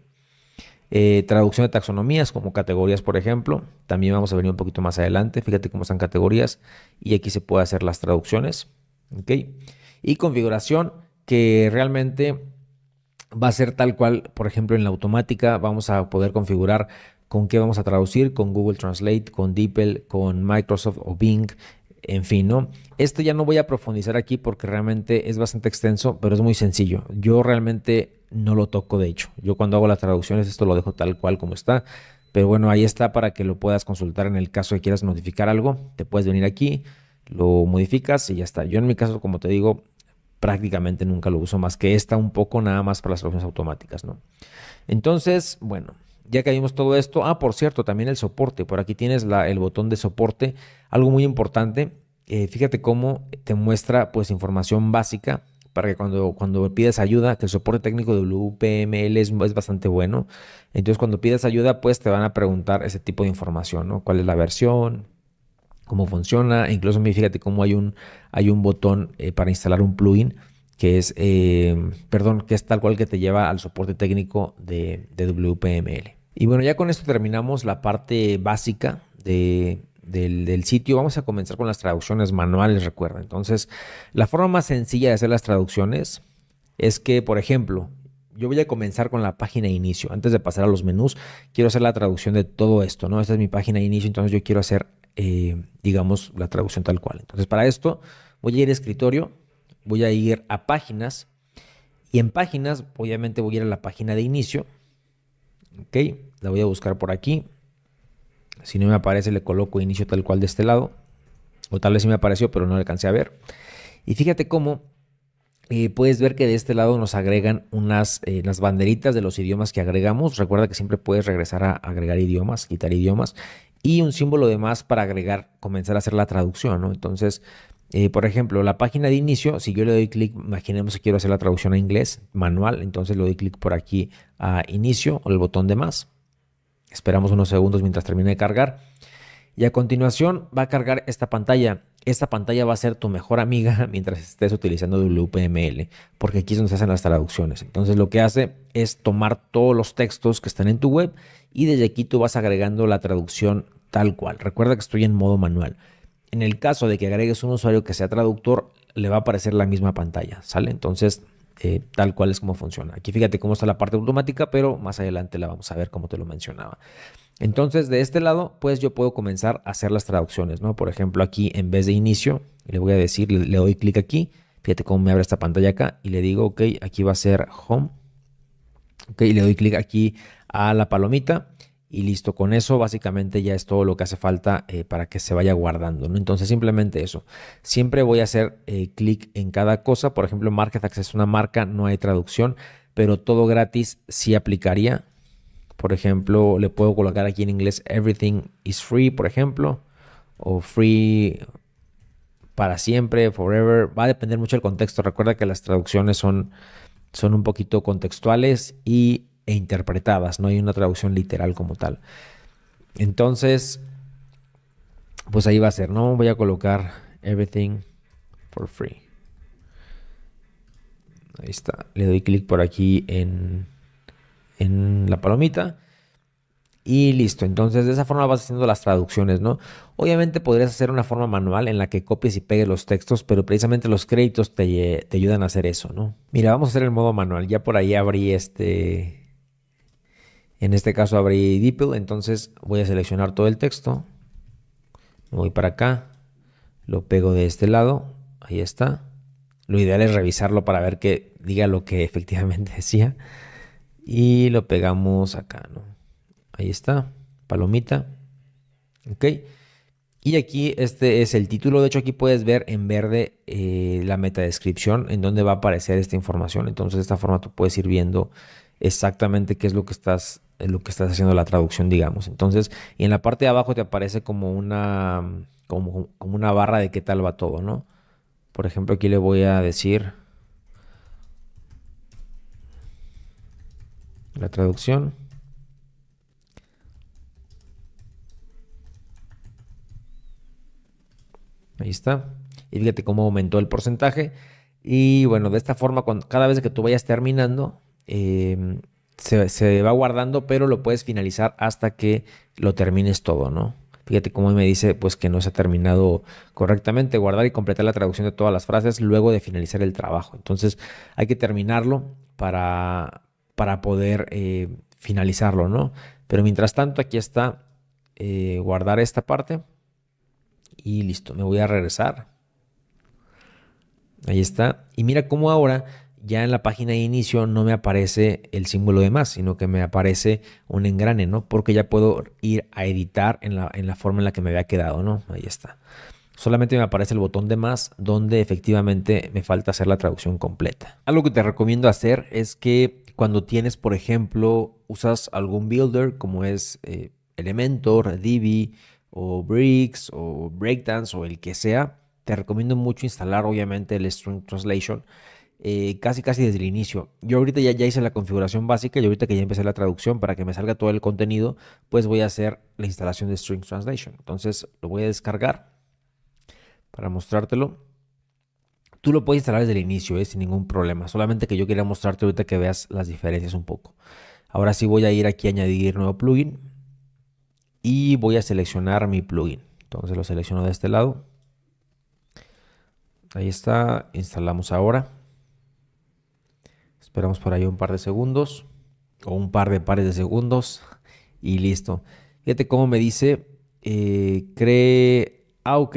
Eh, traducción de taxonomías como categorías, por ejemplo. También vamos a venir un poquito más adelante. Fíjate cómo están categorías y aquí se puede hacer las traducciones. ¿okay? Y configuración que realmente va a ser tal cual, por ejemplo, en la automática vamos a poder configurar con qué vamos a traducir, con Google Translate, con DeepL, con Microsoft o Bing, en fin, ¿no? Esto ya no voy a profundizar aquí porque realmente es bastante extenso, pero es muy sencillo. Yo realmente no lo toco de hecho. Yo cuando hago las traducciones esto lo dejo tal cual como está. Pero bueno, ahí está para que lo puedas consultar en el caso de que quieras notificar algo. Te puedes venir aquí, lo modificas y ya está. Yo en mi caso, como te digo, prácticamente nunca lo uso más que esta un poco nada más para las traducciones automáticas, ¿no? Entonces, bueno, ya que vimos todo esto, ah, por cierto, también el soporte. Por aquí tienes el botón de soporte, algo muy importante. Eh, fíjate cómo te muestra pues información básica para que cuando, cuando pides ayuda, que el soporte técnico de WPML es, es, bastante bueno. Entonces, cuando pides ayuda, pues te van a preguntar ese tipo de información, ¿no? ¿Cuál es la versión? ¿Cómo funciona? incluso incluso, fíjate cómo hay un, hay un botón eh, para instalar un plugin que es, eh, perdón, que es tal cual que te lleva al soporte técnico de, de WPML. Y bueno, ya con esto terminamos la parte básica de del, sitio. Vamos a comenzar con las traducciones manuales, recuerda. Entonces, la forma más sencilla de hacer las traducciones es que, por ejemplo, yo voy a comenzar con la página de inicio. Antes de pasar a los menús, quiero hacer la traducción de todo esto, ¿no? Esta es mi página de inicio, entonces yo quiero hacer, eh, digamos, la traducción tal cual. Entonces, para esto, voy a ir a escritorio, voy a ir a páginas, y en páginas, obviamente voy a ir a la página de inicio. Ok, la voy a buscar por aquí. Si no me aparece, le coloco inicio tal cual de este lado. O tal vez sí me apareció, pero no alcancé a ver. Y fíjate cómo eh, puedes ver que de este lado nos agregan unas eh, las banderitas de los idiomas que agregamos. Recuerda que siempre puedes regresar a agregar idiomas, quitar idiomas. Y un símbolo de más para agregar, comenzar a hacer la traducción, Entonces, eh, por ejemplo, la página de inicio, si yo le doy clic, imaginemos que quiero hacer la traducción a inglés manual, entonces le doy clic por aquí a inicio, o el botón de más. Esperamos unos segundos mientras termine de cargar. Y a continuación va a cargar esta pantalla. Esta pantalla va a ser tu mejor amiga mientras estés utilizando WPML, porque aquí es donde se hacen las traducciones. Entonces lo que hace es tomar todos los textos que están en tu web y desde aquí tú vas agregando la traducción tal cual. Recuerda que estoy en modo manual. En el caso de que agregues un usuario que sea traductor, le va a aparecer la misma pantalla, ¿sale? Entonces eh, tal cual es como funciona. Aquí fíjate cómo está la parte automática, pero más adelante la vamos a ver como te lo mencionaba. Entonces, de este lado, pues yo puedo comenzar a hacer las traducciones, ¿no? Por ejemplo, aquí en vez de inicio, le voy a decir, le, doy clic aquí, fíjate cómo me abre esta pantalla acá y le digo, ok, aquí va a ser home. Ok, le doy clic aquí a la palomita y listo, con eso básicamente ya es todo lo que hace falta eh, para que se vaya guardando. ¿no? Entonces simplemente eso, siempre voy a hacer eh, clic en cada cosa, por ejemplo Market Access es una marca, no hay traducción, pero todo gratis sí aplicaría. Por ejemplo, le puedo colocar aquí en inglés Everything is free, por ejemplo, o free para siempre, forever. Va a depender mucho del contexto. Recuerda que las traducciones son, son un poquito contextuales y e interpretadas, no hay una traducción literal como tal. Entonces, pues ahí va a ser, ¿no? Voy a colocar everything for free. Ahí está, le doy clic por aquí en, en la palomita. Y listo, entonces de esa forma vas haciendo las traducciones, ¿no? Obviamente podrías hacer una forma manual en la que copies y pegues los textos, pero precisamente los créditos te, te ayudan a hacer eso, ¿no? Mira, vamos a hacer el modo manual. Ya por ahí abrí este, en este caso abrí DeepL, entonces voy a seleccionar todo el texto. voy para acá, lo pego de este lado, ahí está. Lo ideal es revisarlo para ver que diga lo que efectivamente decía. Y lo pegamos acá, Ahí está, palomita. Ok. Y aquí este es el título. De hecho, aquí puedes ver en verde eh, la metadescripción en donde va a aparecer esta información. Entonces, de esta forma tú puedes ir viendo exactamente qué es lo que estás eh, lo que estás haciendo la traducción, digamos. Entonces, y en la parte de abajo te aparece como una como, una barra de qué tal va todo, ¿no? Por ejemplo, aquí le voy a decir la traducción. Ahí está. Y fíjate cómo aumentó el porcentaje. Y bueno, de esta forma, cada vez que tú vayas terminando, Em, se, va guardando, pero lo puedes finalizar hasta que lo termines todo, ¿no? Fíjate cómo me dice pues que no se ha terminado correctamente. Guardar y completar la traducción de todas las frases luego de finalizar el trabajo. Entonces hay que terminarlo para, para poder eh, finalizarlo, ¿no? Pero mientras tanto aquí está eh, guardar esta parte y listo. Me voy a regresar. Ahí está. Y mira cómo ahora ya en la página de inicio no me aparece el símbolo de más, sino que me aparece un engrane, ¿no? Porque ya puedo ir a editar en la, en la forma en la que me había quedado, ¿no? Ahí está. Solamente me aparece el botón de más donde efectivamente me falta hacer la traducción completa. Algo que te recomiendo hacer es que cuando tienes, por ejemplo, usas algún builder como es eh, Elementor, Divi o Bricks o Breakdance o el que sea, te recomiendo mucho instalar obviamente el String Translation eh, casi casi desde el inicio. Yo ahorita ya, ya hice la configuración básica y ahorita que ya empecé la traducción para que me salga todo el contenido, pues voy a hacer la instalación de String Translation. Entonces lo voy a descargar para mostrártelo. Tú lo puedes instalar desde el inicio, eh, sin ningún problema. Solamente que yo quería mostrarte ahorita que veas las diferencias un poco. Ahora sí voy a ir aquí a añadir nuevo plugin y voy a seleccionar mi plugin. Entonces lo selecciono de este lado. Ahí está, instalamos ahora. Esperamos por ahí un par de segundos o un par de pares de segundos y listo. Fíjate cómo me dice, eh, cree, ah, ok,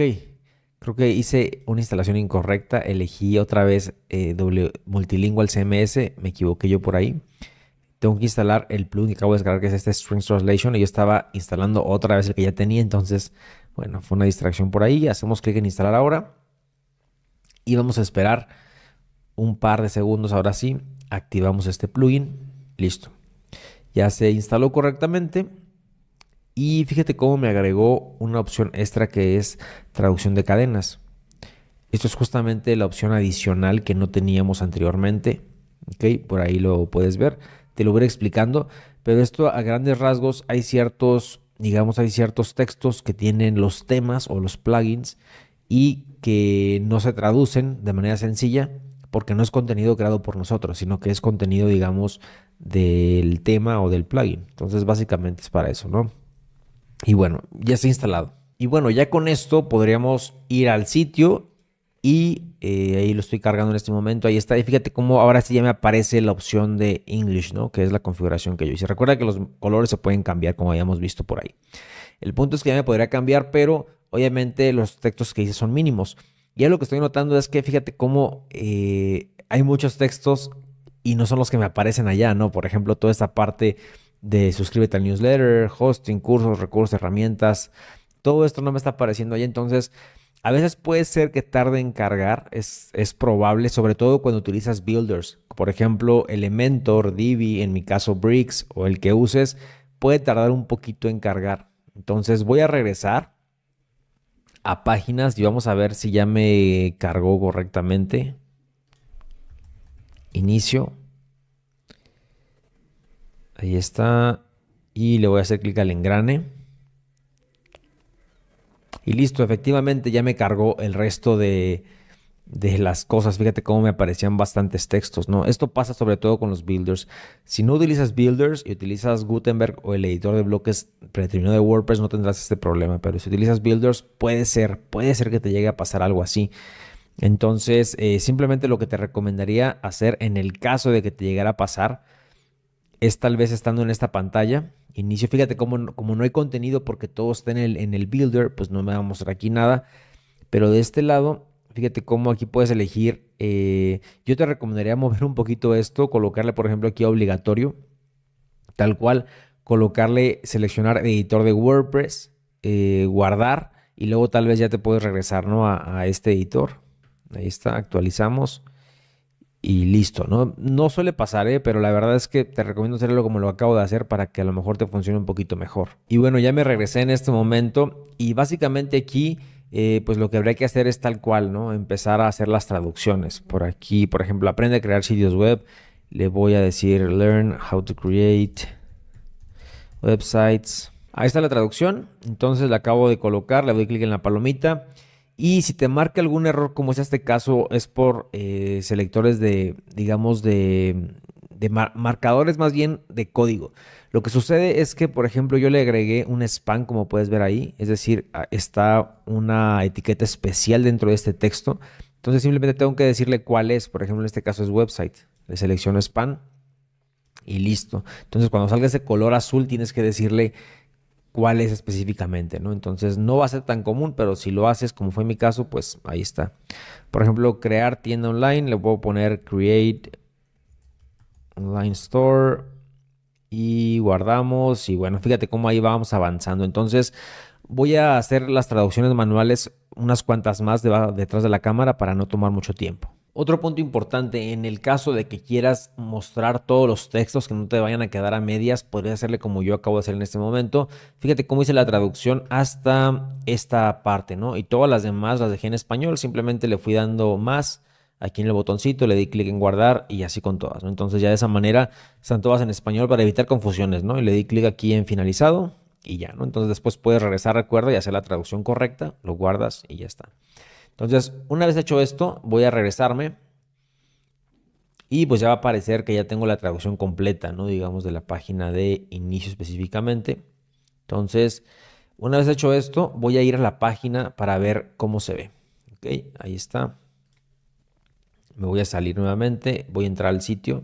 creo que hice una instalación incorrecta, elegí otra vez eh, multilingual CMS, me equivoqué yo por ahí. Tengo que instalar el plugin que acabo de descargar, que es este String Translation, y yo estaba instalando otra vez el que ya tenía, entonces, bueno, fue una distracción por ahí. Hacemos clic en instalar ahora y vamos a esperar un par de segundos ahora sí activamos este plugin, listo. Ya se instaló correctamente y fíjate cómo me agregó una opción extra que es traducción de cadenas. Esto es justamente la opción adicional que no teníamos anteriormente. Ok, por ahí lo puedes ver. Te lo voy a explicando. Pero esto a grandes rasgos hay ciertos, digamos, hay ciertos textos que tienen los temas o los plugins y que no se traducen de manera sencilla porque no es contenido creado por nosotros, sino que es contenido, digamos, del tema o del plugin. Entonces, básicamente es para eso, ¿no? Y bueno, ya está instalado. Y bueno, ya con esto podríamos ir al sitio y eh, ahí lo estoy cargando en este momento. Ahí está. Y fíjate cómo ahora sí ya me aparece la opción de English, ¿no? Que es la configuración que yo hice. Recuerda que los colores se pueden cambiar, como habíamos visto por ahí. El punto es que ya me podría cambiar, pero obviamente los textos que hice son mínimos. Y ya lo que estoy notando es que fíjate cómo eh, hay muchos textos y no son los que me aparecen allá, ¿no? Por ejemplo, toda esta parte de suscríbete al newsletter, hosting, cursos, recursos, herramientas, todo esto no me está apareciendo allá. Entonces, a veces puede ser que tarde en cargar, es, es probable, sobre todo cuando utilizas builders. Por ejemplo, Elementor, Divi, en mi caso Bricks o el que uses, puede tardar un poquito en cargar. Entonces voy a regresar a páginas y vamos a ver si ya me cargó correctamente. Inicio. Ahí está. Y le voy a hacer clic al engrane. Y listo, efectivamente ya me cargó el resto de, de las cosas. Fíjate cómo me aparecían bastantes textos, ¿no? Esto pasa sobre todo con los builders. Si no utilizas builders y utilizas Gutenberg o el editor de bloques predeterminado de WordPress, no tendrás este problema. Pero si utilizas builders, puede ser, puede ser que te llegue a pasar algo así. Entonces, eh, simplemente lo que te recomendaría hacer en el caso de que te llegara a pasar es tal vez estando en esta pantalla. Inicio, fíjate cómo como no hay contenido porque todo está en el, en el builder, pues no me va a mostrar aquí nada. Pero de este lado Fíjate cómo aquí puedes elegir. Eh, yo te recomendaría mover un poquito esto, colocarle, por ejemplo, aquí obligatorio, tal cual, colocarle, seleccionar editor de WordPress, eh, guardar y luego tal vez ya te puedes regresar ¿no? a, este editor. Ahí está, actualizamos y listo, ¿no? No suele pasar, ¿eh? pero la verdad es que te recomiendo hacerlo como lo acabo de hacer para que a lo mejor te funcione un poquito mejor. Y bueno, ya me regresé en este momento y básicamente aquí eh, pues lo que habría que hacer es tal cual, ¿no? Empezar a hacer las traducciones. Por aquí, por ejemplo, aprende a crear sitios web. Le voy a decir learn how to create websites. Ahí está la traducción. Entonces la acabo de colocar, le doy clic en la palomita. Y si te marca algún error, como es este caso, es por eh, selectores de, digamos, de, marcadores más bien de código. Lo que sucede es que, por ejemplo, yo le agregué un spam, como puedes ver ahí, es decir, ah, está una etiqueta especial dentro de este texto. Entonces simplemente tengo que decirle cuál es, por ejemplo, en este caso es website. Le selecciono spam y listo. Entonces cuando salga ese color azul tienes que decirle cuál es específicamente, Entonces no va a ser tan común, pero si lo haces, como fue mi caso, pues ahí está. Por ejemplo, crear tienda online, le puedo poner create online store y guardamos y bueno, fíjate cómo ahí vamos avanzando. Entonces voy a hacer las traducciones manuales unas cuantas más detrás de la cámara para no tomar mucho tiempo. Otro punto importante, en el caso de que quieras mostrar todos los textos que no te vayan a quedar a medias, podrías hacerle como yo acabo de hacer en este momento. Fíjate cómo hice la traducción hasta esta parte, ¿no? Y todas las demás las dejé en español, simplemente le fui dando más aquí en el botoncito, le di clic en guardar y así con todas. Entonces ya de esa manera están todas en español para evitar confusiones, ¿no? Y le di clic aquí en finalizado y ya, ¿no? Entonces después puedes regresar, recuerda, y hacer la traducción correcta, lo guardas y ya está. Entonces, una vez hecho esto, voy a regresarme y pues ya va a aparecer que ya tengo la traducción completa, ¿no? Digamos de la página de inicio específicamente. Entonces, una vez hecho esto, voy a ir a la página para ver cómo se ve. ¿Ok? Ahí está me voy a salir nuevamente, voy a entrar al sitio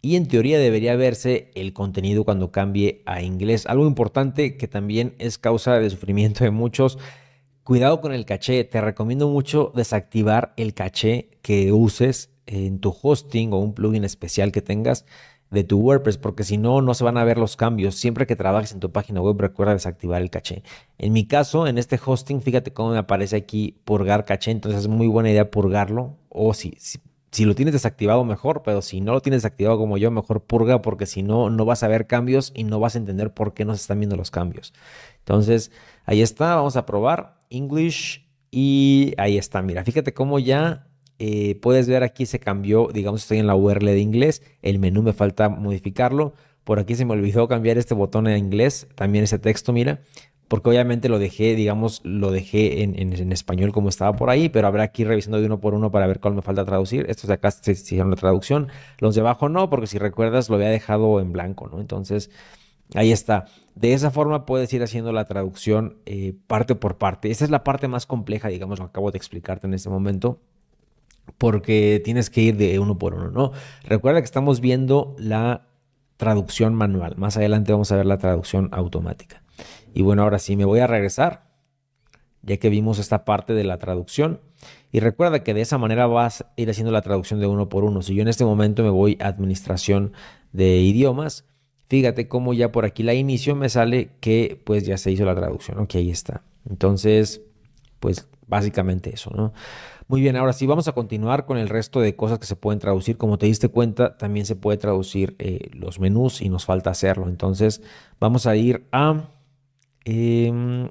y en teoría debería verse el contenido cuando cambie a inglés. Algo importante que también es causa de sufrimiento de muchos. Cuidado con el caché. Te recomiendo mucho desactivar el caché que uses en tu hosting o un plugin especial que tengas de tu WordPress, porque si no, no se van a ver los cambios. Siempre que trabajes en tu página web, recuerda desactivar el caché. En mi caso, en este hosting, fíjate cómo me aparece aquí purgar caché, entonces es muy buena idea purgarlo. O si, si, lo tienes desactivado, mejor, pero si no lo tienes desactivado como yo, mejor purga, porque si no, no vas a ver cambios y no vas a entender por qué no se están viendo los cambios. Entonces, ahí está, vamos a probar English y ahí está. Mira, fíjate cómo ya eh, puedes ver aquí se cambió, digamos estoy en la URL de inglés, el menú me falta modificarlo, por aquí se me olvidó cambiar este botón a inglés, también ese texto, mira, porque obviamente lo dejé, digamos, lo dejé en, español como estaba por ahí, pero habrá aquí revisando de uno por uno para ver cuál me falta traducir. Estos de acá se hicieron la traducción, los de abajo no, porque si recuerdas lo había dejado en blanco, ¿no? Entonces, ahí está. De esa forma puedes ir haciendo la traducción eh, parte por parte. Esa es la parte más compleja, digamos, lo acabo de explicarte en este momento porque tienes que ir de uno por uno, ¿no? Recuerda que estamos viendo la traducción manual. Más adelante vamos a ver la traducción automática. Y bueno, ahora sí, me voy a regresar, ya que vimos esta parte de la traducción. Y recuerda que de esa manera vas a ir haciendo la traducción de uno por uno. Si yo en este momento me voy a administración de idiomas, fíjate cómo ya por aquí la inicio me sale que pues ya se hizo la traducción. Ok, ahí está. Entonces, pues Básicamente eso, ¿no? Muy bien, ahora sí, vamos a continuar con el resto de cosas que se pueden traducir. Como te diste cuenta, también se puede traducir eh, los menús y nos falta hacerlo. Entonces, vamos a ir a... Em,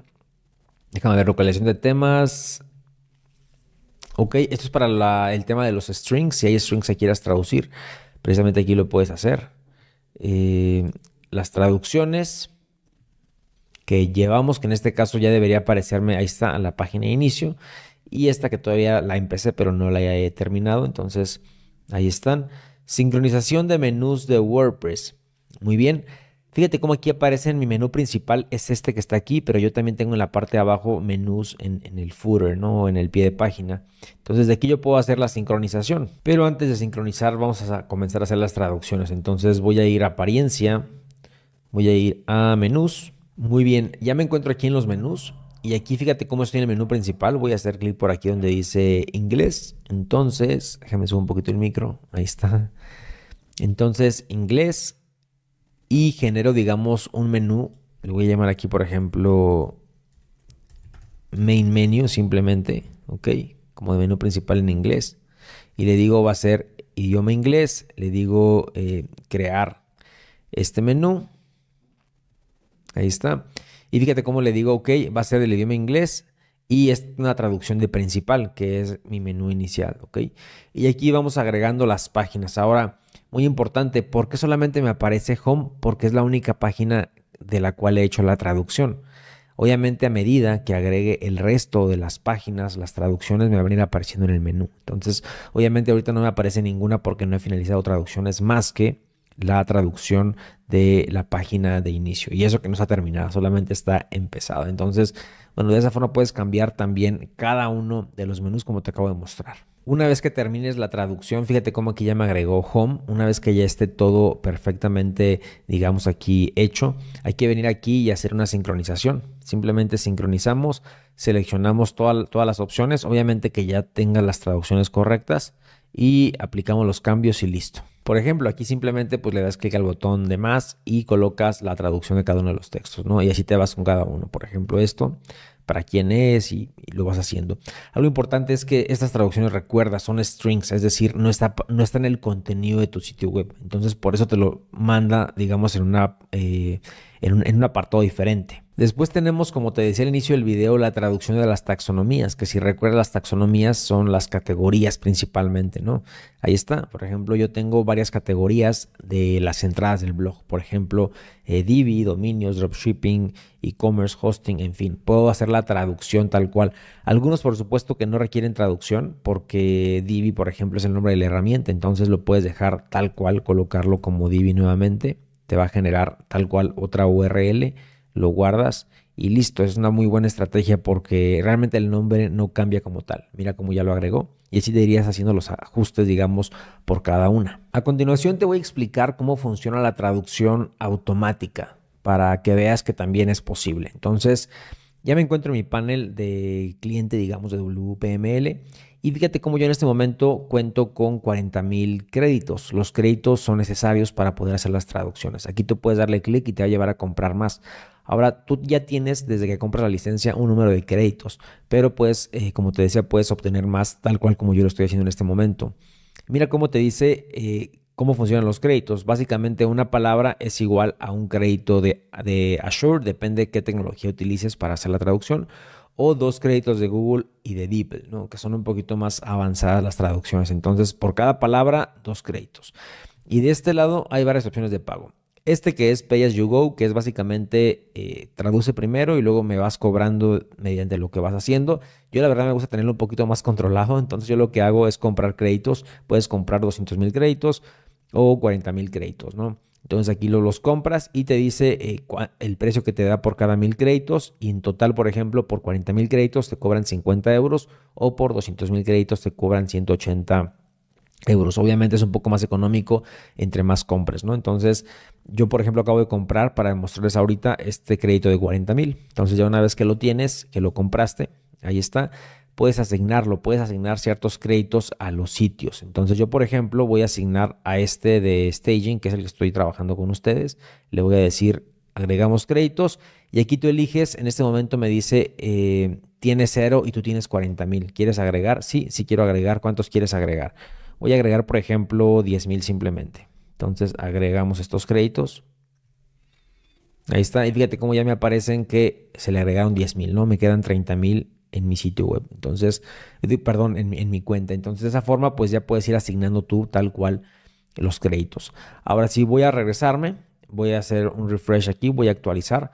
déjame ver, localización de temas. Ok, esto es para el tema de los strings. Si hay strings que quieras traducir, precisamente aquí lo puedes hacer. Eh, las traducciones que llevamos, que en este caso ya debería aparecerme, ahí está, en la página de inicio, y esta que todavía la empecé pero no la he terminado, entonces ahí están. Sincronización de menús de WordPress. Muy bien. Fíjate cómo aquí aparece en mi menú principal, es este que está aquí, pero yo también tengo en la parte de abajo menús en, el footer, ¿no? En el pie de página. Entonces de aquí yo puedo hacer la sincronización. Pero antes de sincronizar vamos a comenzar a hacer las traducciones. Entonces voy a ir a apariencia, voy a ir a menús muy bien, ya me encuentro aquí en los menús. Y aquí fíjate cómo estoy en el menú principal. Voy a hacer clic por aquí donde dice inglés. Entonces, déjame subir un poquito el micro. Ahí está. Entonces, inglés. Y genero, digamos, un menú. Le voy a llamar aquí, por ejemplo, main menu simplemente. ¿Ok? Como de menú principal en inglés. Y le digo, va a ser idioma inglés. Le digo eh, crear este menú. Ahí está. Y fíjate cómo le digo, ok, va a ser del idioma inglés y es una traducción de principal, que es mi menú inicial, ok. Y aquí vamos agregando las páginas. Ahora, muy importante, ¿por qué solamente me aparece home? Porque es la única página de la cual he hecho la traducción. Obviamente a medida que agregue el resto de las páginas, las traducciones me van a ir apareciendo en el menú. Entonces, obviamente ahorita no me aparece ninguna porque no he finalizado traducciones más que la traducción de la página de inicio. Y eso que no está terminada, solamente está empezado. Entonces, bueno, de esa forma puedes cambiar también cada uno de los menús como te acabo de mostrar. Una vez que termines la traducción, fíjate cómo aquí ya me agregó home. Una vez que ya esté todo perfectamente, digamos aquí hecho, hay que venir aquí y hacer una sincronización. Simplemente sincronizamos, seleccionamos todas las opciones, obviamente que ya tenga las traducciones correctas y aplicamos los cambios y listo. Por ejemplo, aquí simplemente pues le das clic al botón de más y colocas la traducción de cada uno de los textos, ¿no? Y así te vas con cada uno. Por ejemplo, esto, para quién es y, lo vas haciendo. Algo importante es que estas traducciones, recuerda, son strings, es decir, no está, no está en el contenido de tu sitio web. Entonces, por eso te lo manda, digamos, en, una, eh, en un apartado diferente. Después tenemos, como te decía al inicio del video, la traducción de las taxonomías, que si recuerdas las taxonomías son las categorías principalmente, ¿no? Ahí está, por ejemplo, yo tengo varias categorías de las entradas del blog, por ejemplo, eh, Divi, dominios, dropshipping, e-commerce, hosting, en fin, puedo hacer la traducción tal cual. Algunos, por supuesto, que no requieren traducción porque Divi, por ejemplo, es el nombre de la herramienta, entonces lo puedes dejar tal cual, colocarlo como Divi nuevamente, te va a generar tal cual otra URL lo guardas y listo. Es una muy buena estrategia porque realmente el nombre no cambia como tal. Mira cómo ya lo agregó y así te irías haciendo los ajustes, digamos, por cada una. A continuación te voy a explicar cómo funciona la traducción automática para que veas que también es posible. Entonces, ya me encuentro en mi panel de cliente, digamos, de WPML. Y fíjate cómo yo en este momento cuento con 40 mil créditos. Los créditos son necesarios para poder hacer las traducciones. Aquí tú puedes darle clic y te va a llevar a comprar más. Ahora, tú ya tienes desde que compras la licencia un número de créditos, pero pues, eh, como te decía, puedes obtener más tal cual como yo lo estoy haciendo en este momento. Mira cómo te dice eh, cómo funcionan los créditos. Básicamente una palabra es igual a un crédito de, de Azure, depende qué tecnología utilices para hacer la traducción, o dos créditos de Google y de Deep, ¿no? que son un poquito más avanzadas las traducciones. Entonces, por cada palabra, dos créditos. Y de este lado hay varias opciones de pago. Este que es Pay as You Go, que es básicamente eh, traduce primero y luego me vas cobrando mediante lo que vas haciendo. Yo la verdad me gusta tenerlo un poquito más controlado, entonces yo lo que hago es comprar créditos. Puedes comprar 200 créditos o 40,000 créditos, ¿no? Entonces aquí los compras y te dice eh, el precio que te da por cada mil créditos y en total, por ejemplo, por 40,000 créditos te cobran 50 euros o por 200,000 créditos te cobran 180 euros. Obviamente es un poco más económico entre más compres, ¿no? Entonces yo, por ejemplo, acabo de comprar para mostrarles ahorita este crédito de 40 mil. Entonces, ya una vez que lo tienes, que lo compraste, ahí está, puedes asignarlo, puedes asignar ciertos créditos a los sitios. Entonces, yo, por ejemplo, voy a asignar a este de staging, que es el que estoy trabajando con ustedes. Le voy a decir, agregamos créditos y aquí tú eliges. En este momento me dice, eh, tienes cero y tú tienes 40 mil. ¿Quieres agregar? Sí, sí quiero agregar. ¿Cuántos quieres agregar? Voy a agregar, por ejemplo, 10 mil simplemente. Entonces agregamos estos créditos. Ahí está, y fíjate cómo ya me aparecen que se le agregaron 10,000. ¿no? Me quedan 30,000 en mi sitio web. Entonces, perdón, en, en mi cuenta. Entonces, de esa forma, pues ya puedes ir asignando tú tal cual los créditos. Ahora sí, voy a regresarme, voy a hacer un refresh aquí, voy a actualizar.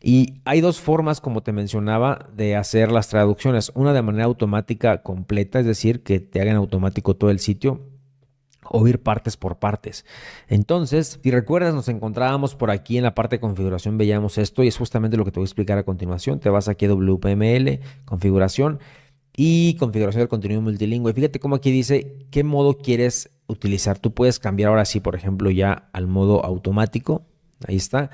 Y hay dos formas, como te mencionaba, de hacer las traducciones. Una de manera automática completa, es decir, que te hagan automático todo el sitio o ir partes por partes. Entonces, si recuerdas, nos encontrábamos por aquí en la parte de configuración, veíamos esto y es justamente lo que te voy a explicar a continuación. Te vas aquí a WPML, configuración y configuración del contenido multilingüe. Fíjate cómo aquí dice qué modo quieres utilizar. Tú puedes cambiar ahora sí, por ejemplo, ya al modo automático. Ahí está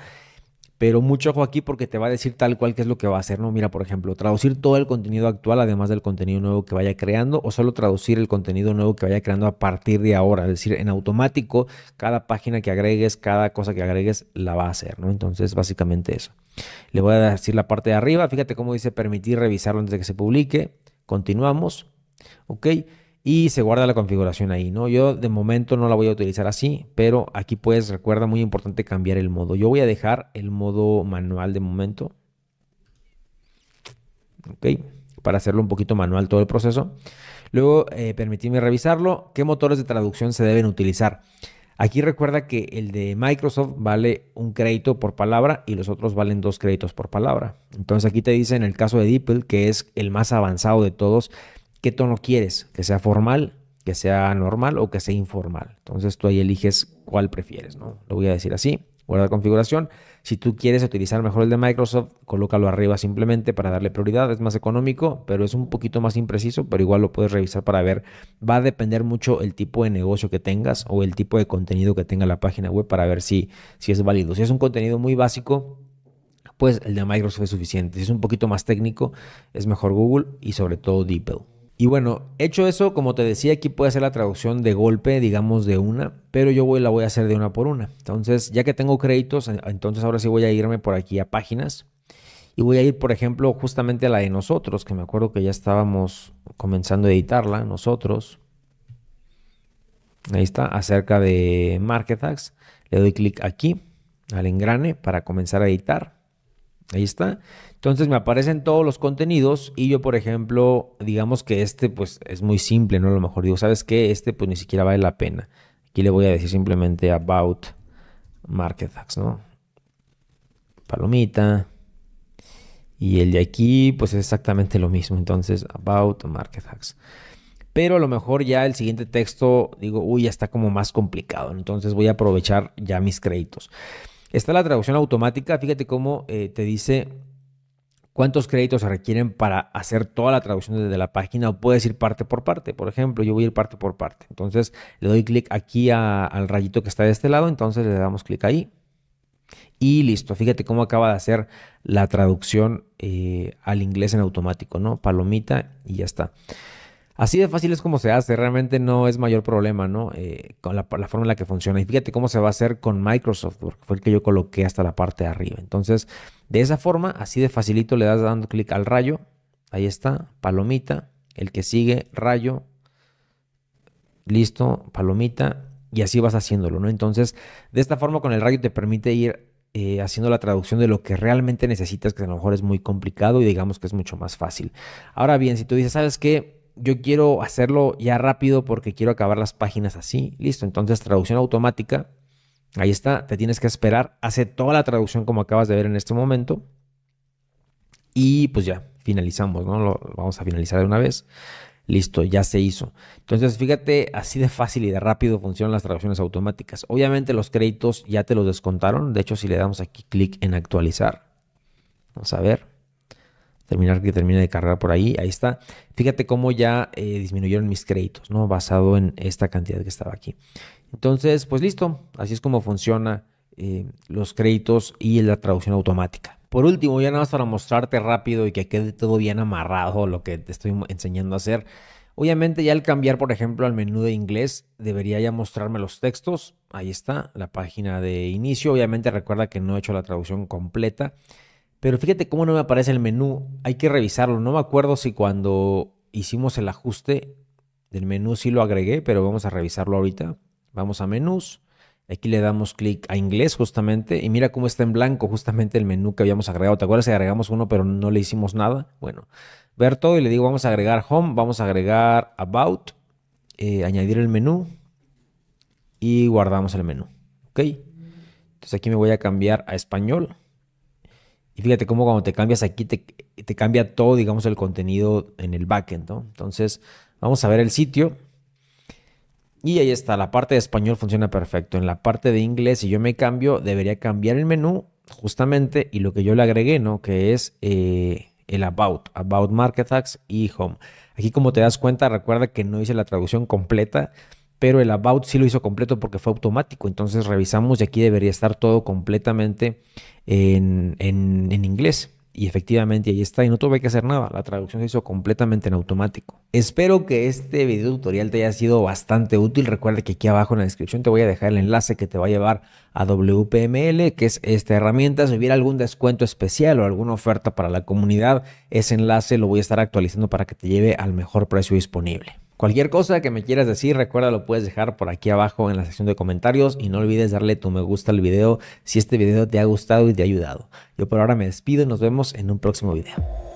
pero mucho ojo aquí porque te va a decir tal cual qué es lo que va a hacer, ¿no? Mira, por ejemplo, traducir todo el contenido actual además del contenido nuevo que vaya creando o solo traducir el contenido nuevo que vaya creando a partir de ahora, es decir, en automático cada página que agregues, cada cosa que agregues la va a hacer, ¿no? Entonces, básicamente eso. Le voy a decir la parte de arriba, fíjate cómo dice permitir revisarlo antes de que se publique. Continuamos. Ok, y se guarda la configuración ahí, ¿no? Yo de momento no la voy a utilizar así, pero aquí puedes, recuerda, muy importante cambiar el modo. Yo voy a dejar el modo manual de momento. Ok, para hacerlo un poquito manual todo el proceso. Luego, eh, revisarlo. ¿Qué motores de traducción se deben utilizar? Aquí recuerda que el de Microsoft vale un crédito por palabra y los otros valen dos créditos por palabra. Entonces aquí te dice en el caso de DeepL, que es el más avanzado de todos, qué tono quieres, que sea formal, que sea normal o que sea informal. Entonces tú ahí eliges cuál prefieres, ¿no? Lo voy a decir así, guarda configuración. Si tú quieres utilizar mejor el de Microsoft, colócalo arriba simplemente para darle prioridad, es más económico, pero es un poquito más impreciso, pero igual lo puedes revisar para ver. Va a depender mucho el tipo de negocio que tengas o el tipo de contenido que tenga la página web para ver si, si es válido. Si es un contenido muy básico, pues el de Microsoft es suficiente. Si es un poquito más técnico, es mejor Google y sobre todo DeepL. Y bueno, hecho eso, como te decía, aquí puede ser la traducción de golpe, digamos de una, pero yo voy, la voy a hacer de una por una. Entonces, ya que tengo créditos, entonces ahora sí voy a irme por aquí a páginas. Y voy a ir, por ejemplo, justamente a la de nosotros, que me acuerdo que ya estábamos comenzando a editarla, nosotros. Ahí está, acerca de MarketAx. Le doy clic aquí al engrane para comenzar a editar. Ahí está. Entonces me aparecen todos los contenidos y yo, por ejemplo, digamos que este pues es muy simple, ¿no? A lo mejor digo, ¿sabes qué? Este pues ni siquiera vale la pena. Aquí le voy a decir simplemente about market tax, ¿no? Palomita. Y el de aquí pues es exactamente lo mismo. Entonces, about market tax. Pero a lo mejor ya el siguiente texto digo, uy, ya está como más complicado. Entonces voy a aprovechar ya mis créditos. Está la traducción automática, fíjate cómo eh, te dice cuántos créditos se requieren para hacer toda la traducción desde la página o puedes ir parte por parte. Por ejemplo, yo voy a ir parte por parte. Entonces le doy clic aquí al rayito que está de este lado, entonces le damos clic ahí. Y listo, fíjate cómo acaba de hacer la traducción eh, al inglés en automático, ¿no? Palomita y ya está. Así de fácil es como se hace, realmente no es mayor problema, ¿no? Eh, con la, forma en la que funciona. Y fíjate cómo se va a hacer con Microsoft, porque fue el que yo coloqué hasta la parte de arriba. Entonces, de esa forma, así de facilito le das dando clic al rayo. Ahí está, palomita, el que sigue, rayo, listo, palomita, y así vas haciéndolo, ¿no? Entonces, de esta forma con el rayo te permite ir eh, haciendo la traducción de lo que realmente necesitas, que a lo mejor es muy complicado y digamos que es mucho más fácil. Ahora bien, si tú dices, ¿sabes qué? yo quiero hacerlo ya rápido porque quiero acabar las páginas así. Listo, entonces traducción automática. Ahí está, te tienes que esperar. Hace toda la traducción como acabas de ver en este momento. Y pues ya, finalizamos, ¿no? Lo, vamos a finalizar de una vez. Listo, ya se hizo. Entonces, fíjate, así de fácil y de rápido funcionan las traducciones automáticas. Obviamente los créditos ya te los descontaron. De hecho, si le damos aquí clic en actualizar, vamos a ver terminar que termine de cargar por ahí. Ahí está. Fíjate cómo ya eh, disminuyeron mis créditos, ¿no? Basado en esta cantidad que estaba aquí. Entonces, pues listo. Así es como funciona eh, los créditos y la traducción automática. Por último, ya nada más para mostrarte rápido y que quede todo bien amarrado lo que te estoy enseñando a hacer. Obviamente ya al cambiar, por ejemplo, al menú de inglés, debería ya mostrarme los textos. Ahí está, la página de inicio. Obviamente recuerda que no he hecho la traducción completa. Pero fíjate cómo no me aparece el menú. Hay que revisarlo. No me acuerdo si cuando hicimos el ajuste del menú sí lo agregué, pero vamos a revisarlo ahorita. Vamos a menús. Aquí le damos clic a inglés justamente y mira cómo está en blanco justamente el menú que habíamos agregado. ¿Te acuerdas que agregamos uno pero no le hicimos nada? Bueno, ver todo y le digo vamos a agregar home, vamos a agregar about, eh, añadir el menú y guardamos el menú. ¿Ok? Entonces aquí me voy a cambiar a español. Y fíjate cómo cuando te cambias aquí te, cambia todo, digamos, el contenido en el backend, Entonces, vamos a ver el sitio. Y ahí está, la parte de español funciona perfecto. En la parte de inglés, si yo me cambio, debería cambiar el menú justamente y lo que yo le agregué, ¿no? Que es eh, el About, About Market Tax y Home. Aquí como te das cuenta, recuerda que no hice la traducción completa pero el about sí lo hizo completo porque fue automático. Entonces revisamos y aquí debería estar todo completamente en, en, en inglés. Y efectivamente ahí está y no tuve que hacer nada, la traducción se hizo completamente en automático. Espero que este video tutorial te haya sido bastante útil. Recuerda que aquí abajo en la descripción te voy a dejar el enlace que te va a llevar a WPML, que es esta herramienta. Si hubiera algún descuento especial o alguna oferta para la comunidad, ese enlace lo voy a estar actualizando para que te lleve al mejor precio disponible. Cualquier cosa que me quieras decir, recuerda lo puedes dejar por aquí abajo en la sección de comentarios y no olvides darle tu me gusta al video si este video te ha gustado y te ha ayudado. Yo por ahora me despido y nos vemos en un próximo video.